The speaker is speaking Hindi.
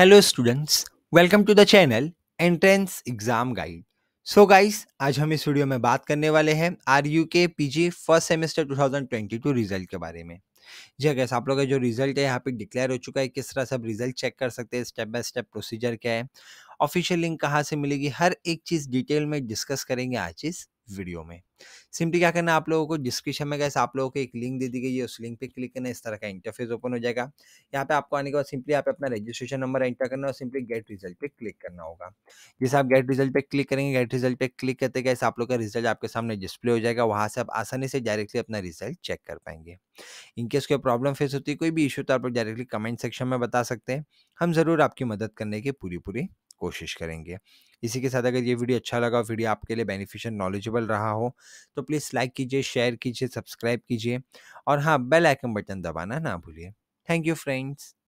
hello students welcome to the channel entrance exam guide so guys आज हम इस वीडियो में बात करने वाले हैं आर यू के पीजी फर्स्ट सेमेस्टर 2022 रिजल्ट के बारे में जी गैस हाँ, आप लोग का जो रिजल्ट है यहाँ पे डिक्लेयर हो चुका है किस तरह से आप रिजल्ट चेक कर सकते हैं स्टेप बाय स्टेप प्रोसीजर क्या है ऑफिशियल लिंक कहाँ से मिलेगी हर एक चीज़ डिटेल में डिस्कस करेंगे आज इस वीडियो में सिंपली क्या करना है आप लोगों को डिस्क्रिप्शन में गैस आप लोगों को एक लिंक दे दी गई है उस लिंक पे क्लिक करना इस तरह का इंटरफेस ओपन हो जाएगा यहाँ पे आपको आने के बाद सिंपली यहाँ पे अपना रजिस्ट्रेशन नंबर एंटर करना और सिंपली गेट रिजल्ट पे क्लिक करना होगा जैसे आप गेट रिजल्ट पे क्लिक करेंगे गेट रिजल्ट पे क्लिक करते गैस आप लोग का रिजल्ट आपके सामने डिस्प्ले हो जाएगा वहाँ से आप आसानी से डायरेक्टली अपना रिजल्ट चेक कर पाएंगे इनकेस कोई प्रॉब्लम फेस होती है कोई भी इशू तो आप लोग डायरेक्टली कमेंट सेक्शन में बता सकते हैं हम ज़रूर आपकी मदद करने की पूरी पूरी कोशिश करेंगे इसी के साथ अगर ये वीडियो अच्छा लगा वीडियो आपके लिए बेनिफिशियल नॉलेजेबल रहा हो तो प्लीज़ लाइक कीजिए शेयर कीजिए सब्सक्राइब कीजिए और हाँ बेल आइकन बटन दबाना ना भूलिए थैंक यू फ्रेंड्स